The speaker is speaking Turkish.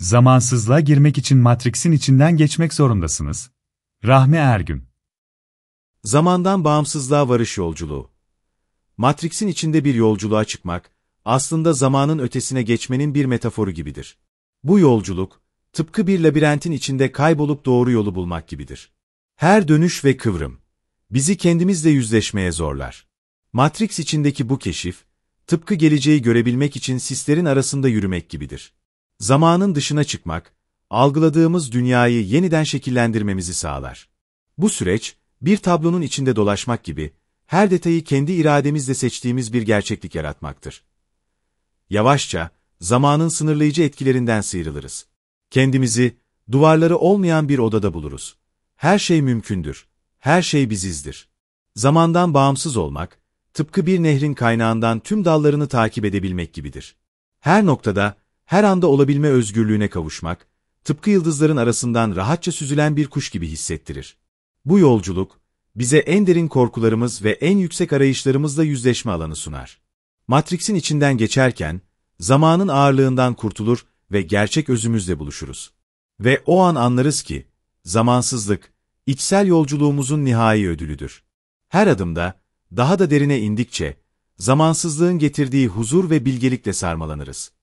Zamansızlığa girmek için Matrix'in içinden geçmek zorundasınız. Rahmi Ergün Zamandan bağımsızlığa varış yolculuğu. Matrix'in içinde bir yolculuğa çıkmak, aslında zamanın ötesine geçmenin bir metaforu gibidir. Bu yolculuk, tıpkı bir labirentin içinde kaybolup doğru yolu bulmak gibidir. Her dönüş ve kıvrım, bizi kendimizle yüzleşmeye zorlar. Matrix içindeki bu keşif, tıpkı geleceği görebilmek için sislerin arasında yürümek gibidir zamanın dışına çıkmak, algıladığımız dünyayı yeniden şekillendirmemizi sağlar. Bu süreç, bir tablonun içinde dolaşmak gibi, her detayı kendi irademizle seçtiğimiz bir gerçeklik yaratmaktır. Yavaşça, zamanın sınırlayıcı etkilerinden sıyrılırız. Kendimizi, duvarları olmayan bir odada buluruz. Her şey mümkündür. Her şey bizizdir. Zamandan bağımsız olmak, tıpkı bir nehrin kaynağından tüm dallarını takip edebilmek gibidir. Her noktada, her anda olabilme özgürlüğüne kavuşmak, tıpkı yıldızların arasından rahatça süzülen bir kuş gibi hissettirir. Bu yolculuk, bize en derin korkularımız ve en yüksek arayışlarımızla yüzleşme alanı sunar. Matrix'in içinden geçerken, zamanın ağırlığından kurtulur ve gerçek özümüzle buluşuruz. Ve o an anlarız ki, zamansızlık, içsel yolculuğumuzun nihai ödülüdür. Her adımda, daha da derine indikçe, zamansızlığın getirdiği huzur ve bilgelikle sarmalanırız.